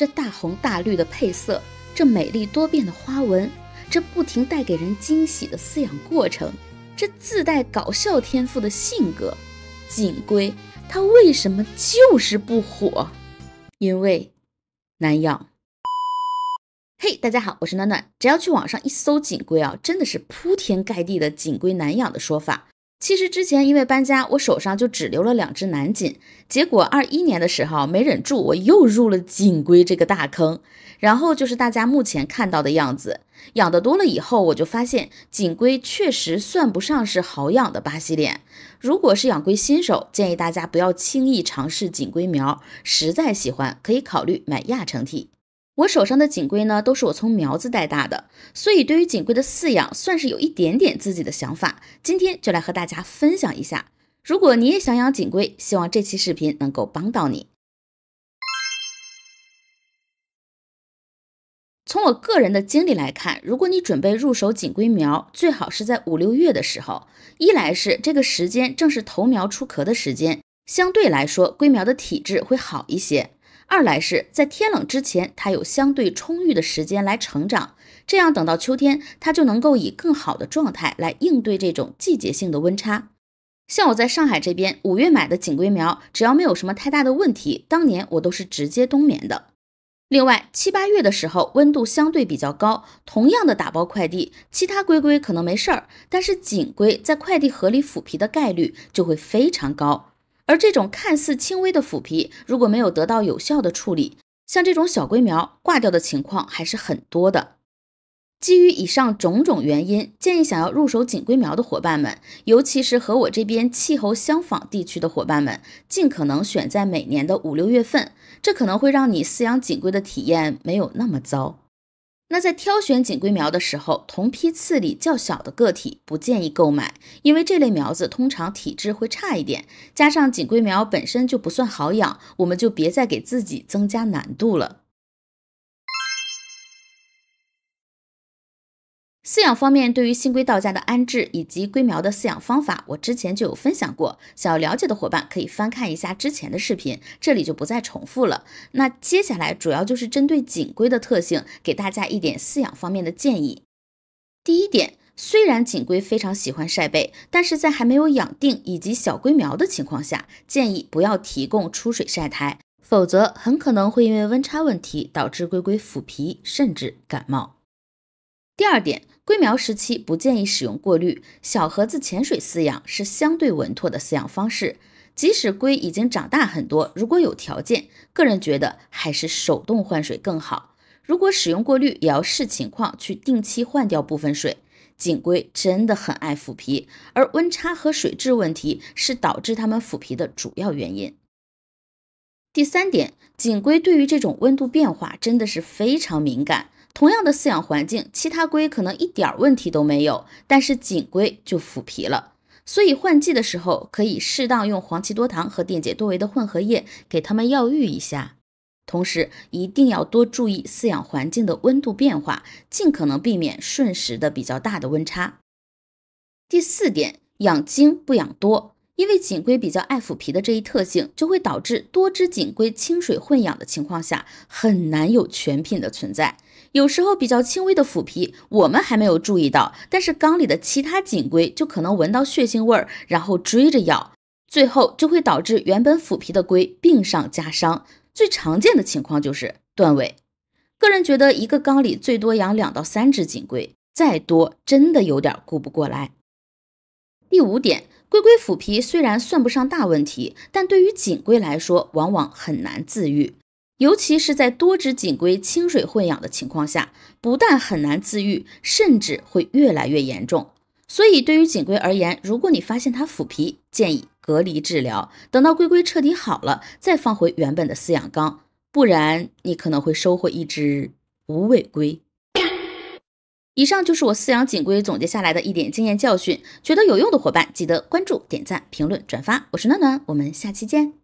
这大红大绿的配色，这美丽多变的花纹，这不停带给人惊喜的饲养过程，这自带搞笑天赋的性格，锦龟它为什么就是不火？因为难养。嘿，大家好，我是暖暖。只要去网上一搜锦龟啊，真的是铺天盖地的锦龟难养的说法。其实之前因为搬家，我手上就只留了两只南锦。结果二一年的时候没忍住，我又入了锦龟这个大坑。然后就是大家目前看到的样子。养的多了以后，我就发现锦龟确实算不上是好养的巴西脸。如果是养龟新手，建议大家不要轻易尝试锦龟苗。实在喜欢，可以考虑买亚成体。我手上的锦龟呢，都是我从苗子带大的，所以对于锦龟的饲养，算是有一点点自己的想法。今天就来和大家分享一下。如果你也想养锦龟，希望这期视频能够帮到你。从我个人的经历来看，如果你准备入手锦龟苗，最好是在五六月的时候。一来是这个时间正是头苗出壳的时间，相对来说，龟苗的体质会好一些。二来是在天冷之前，它有相对充裕的时间来成长，这样等到秋天，它就能够以更好的状态来应对这种季节性的温差。像我在上海这边五月买的锦龟苗，只要没有什么太大的问题，当年我都是直接冬眠的。另外七八月的时候温度相对比较高，同样的打包快递，其他龟龟可能没事儿，但是锦龟在快递盒里腐皮的概率就会非常高。而这种看似轻微的腐皮，如果没有得到有效的处理，像这种小龟苗挂掉的情况还是很多的。基于以上种种原因，建议想要入手锦龟苗的伙伴们，尤其是和我这边气候相仿地区的伙伴们，尽可能选在每年的五六月份，这可能会让你饲养锦龟的体验没有那么糟。那在挑选锦龟苗的时候，同批次里较小的个体不建议购买，因为这类苗子通常体质会差一点，加上锦龟苗本身就不算好养，我们就别再给自己增加难度了。饲养方面，对于新龟到家的安置以及龟苗的饲养方法，我之前就有分享过，想要了解的伙伴可以翻看一下之前的视频，这里就不再重复了。那接下来主要就是针对锦龟的特性，给大家一点饲养方面的建议。第一点，虽然锦龟非常喜欢晒背，但是在还没有养定以及小龟苗的情况下，建议不要提供出水晒台，否则很可能会因为温差问题导致龟龟腐皮甚至感冒。第二点，龟苗时期不建议使用过滤，小盒子潜水饲养是相对稳妥的饲养方式。即使龟已经长大很多，如果有条件，个人觉得还是手动换水更好。如果使用过滤，也要视情况去定期换掉部分水。锦龟真的很爱腐皮，而温差和水质问题是导致它们腐皮的主要原因。第三点，锦龟对于这种温度变化真的是非常敏感。同样的饲养环境，其他龟可能一点问题都没有，但是锦龟就腐皮了。所以换季的时候，可以适当用黄芪多糖和电解多维的混合液给它们药浴一下，同时一定要多注意饲养环境的温度变化，尽可能避免瞬时的比较大的温差。第四点，养精不养多。因为锦龟比较爱腐皮的这一特性，就会导致多只锦龟清水混养的情况下，很难有全品的存在。有时候比较轻微的腐皮，我们还没有注意到，但是缸里的其他锦龟就可能闻到血腥味儿，然后追着咬，最后就会导致原本腐皮的龟病上加伤。最常见的情况就是断尾。个人觉得一个缸里最多养两到三只锦龟，再多真的有点顾不过来。第五点。龟龟腐皮虽然算不上大问题，但对于锦龟来说，往往很难自愈，尤其是在多只锦龟清水混养的情况下，不但很难自愈，甚至会越来越严重。所以，对于锦龟而言，如果你发现它腐皮，建议隔离治疗，等到龟龟彻底好了再放回原本的饲养缸，不然你可能会收获一只无尾龟。以上就是我饲养锦龟总结下来的一点经验教训，觉得有用的伙伴记得关注、点赞、评论、转发。我是暖暖，我们下期见。